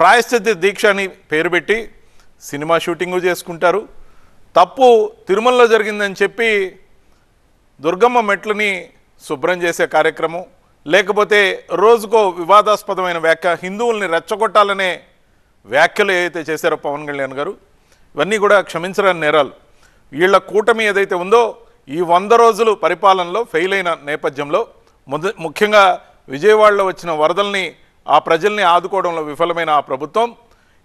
ప్రాయశ్చిత్త దీక్ష అని పేరు పెట్టి సినిమా షూటింగు చేసుకుంటారు తప్పు తిరుమలలో జరిగిందని చెప్పి దుర్గమ్మ మెట్లని శుభ్రం చేసే కార్యక్రమం లేకపోతే రోజుకో వివాదాస్పదమైన వ్యాఖ్య హిందువుల్ని రెచ్చగొట్టాలనే వ్యాఖ్యలు ఏదైతే చేశారో పవన్ కళ్యాణ్ గారు ఇవన్నీ కూడా క్షమించరాని నేరాలు వీళ్ళ కూటమి ఏదైతే ఉందో ఈ వంద రోజులు పరిపాలనలో ఫెయిల్ అయిన నేపథ్యంలో ముఖ్యంగా విజయవాడలో వచ్చిన వరదల్ని ఆ ప్రజల్ని ఆదుకోవడంలో విఫలమైన ఆ ప్రభుత్వం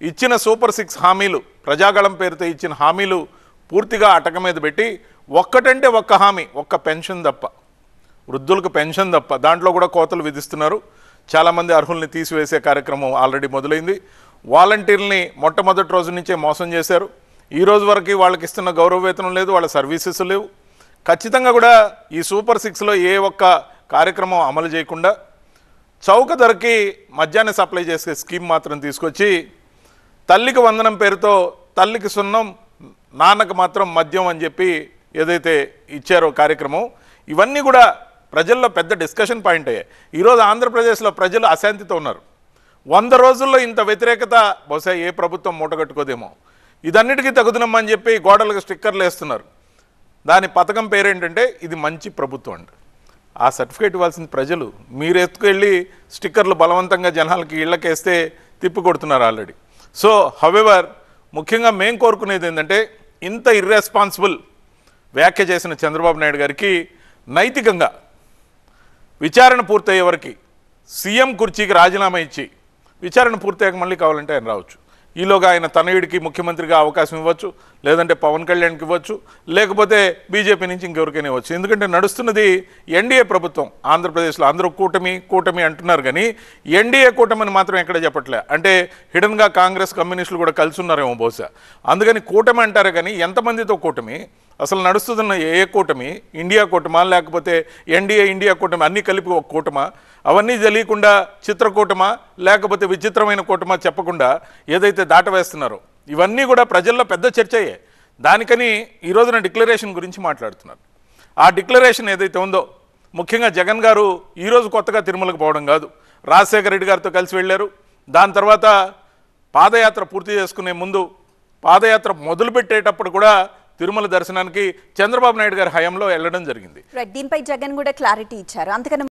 ఇచ్చిన సూపర్ సిక్స్ హామీలు ప్రజాగళం పేరుతో ఇచ్చిన హామీలు పూర్తిగా అటక మీద పెట్టి ఒక్కటంటే ఒక్క హామీ ఒక్క పెన్షన్ తప్ప వృద్ధులకు పెన్షన్ తప్ప దాంట్లో కూడా కోతలు విధిస్తున్నారు చాలామంది అర్హుల్ని తీసివేసే కార్యక్రమం ఆల్రెడీ మొదలైంది వాలంటీర్ని మొట్టమొదటి రోజు నుంచే మోసం చేశారు ఈ రోజు వరకు వాళ్ళకి ఇస్తున్న గౌరవ వేతనం లేదు వాళ్ళ సర్వీసెస్ లేవు ఖచ్చితంగా కూడా ఈ సూపర్ సిక్స్లో ఏ ఒక్క కార్యక్రమం అమలు చేయకుండా చౌక ధరకి మద్యాన్ని సప్లై చేసే స్కీమ్ మాత్రం తీసుకొచ్చి తల్లికి వందనం పేరుతో తల్లికి సున్నం నాన్నకు మాత్రం మద్యం అని చెప్పి ఏదైతే ఇచ్చారో కార్యక్రమం ఇవన్నీ కూడా ప్రజల్లో పెద్ద డిస్కషన్ పాయింట్ అయ్యాయి ఈరోజు ఆంధ్రప్రదేశ్లో ప్రజలు అశాంతితో ఉన్నారు వంద రోజుల్లో ఇంత వ్యతిరేకత బహుశా ఏ ప్రభుత్వం మూటగట్టుకోదేమో ఇదన్నిటికీ తగుదనమ్మని చెప్పి గోడలకు స్టిక్కర్లు వేస్తున్నారు దాని పథకం పేరేంటంటే ఇది మంచి ప్రభుత్వం అండి ఆ సర్టిఫికేట్ ఇవ్వాల్సిన ప్రజలు మీరు ఎత్తుకెళ్ళి స్టిక్కర్లు బలవంతంగా జనాలకి ఇళ్ళకేస్తే తిప్పి కొడుతున్నారు ఆల్రెడీ సో హవెవర్ ముఖ్యంగా మేము కోరుకునేది ఏంటంటే ఇంత ఇర్రెస్పాన్సిబుల్ వ్యాఖ్య చేసిన చంద్రబాబు నాయుడు గారికి నైతికంగా విచారణ పూర్తయ్యే వరకు సీఎం కుర్చీకి రాజీనామా ఇచ్చి విచారణ పూర్తయ్యాక మళ్ళీ కావాలంటే ఆయన రావచ్చు ఈలోగా ఆయన తనయుడికి ముఖ్యమంత్రిగా అవకాశం ఇవ్వచ్చు లేదంటే పవన్ కళ్యాణ్కి ఇవ్వచ్చు లేకపోతే బీజేపీ నుంచి ఇంకెవరికైనా ఇవ్వచ్చు ఎందుకంటే నడుస్తున్నది ఎన్డీఏ ప్రభుత్వం ఆంధ్రప్రదేశ్లో అందరూ కూటమి కూటమి అంటున్నారు కానీ ఎన్డీఏ కూటమిని మాత్రం ఎక్కడ చెప్పట్లే అంటే హిడన్గా కాంగ్రెస్ కమ్యూనిస్టులు కూడా కలిసి ఉన్నారేమో బహుశా అందుకని కూటమి అంటారే కానీ ఎంతమందితో కూటమి అసలు నడుస్తున్న ఏ కూటమి ఇండియా కూటమా లేకపోతే ఎన్డీఏ ఇండియా కూటమి అన్నీ కలిపి ఒక కూటమా అవన్నీ తెలియకుండా చిత్రకూటమా లేకపోతే విచిత్రమైన కూటమా చెప్పకుండా ఏదైతే దాటవేస్తున్నారో ఇవన్నీ కూడా ప్రజల్లో పెద్ద అయ్యే దానికని ఈ రోజున డిక్లరేషన్ గురించి మాట్లాడుతున్నారు ఆ డిక్లరేషన్ ఏదైతే ఉందో ముఖ్యంగా జగన్ గారు ఈరోజు కొత్తగా తిరుమలకు పోవడం కాదు రాజశేఖర రెడ్డి గారితో కలిసి వెళ్ళారు దాని తర్వాత పాదయాత్ర పూర్తి చేసుకునే ముందు పాదయాత్ర మొదలుపెట్టేటప్పుడు కూడా తిరుమల దర్శనానికి చంద్రబాబు నాయుడు గారి హయాంలో వెళ్లడం జరిగింది దీనిపై జగన్ కూడా క్లారిటీ ఇచ్చారు అందుకని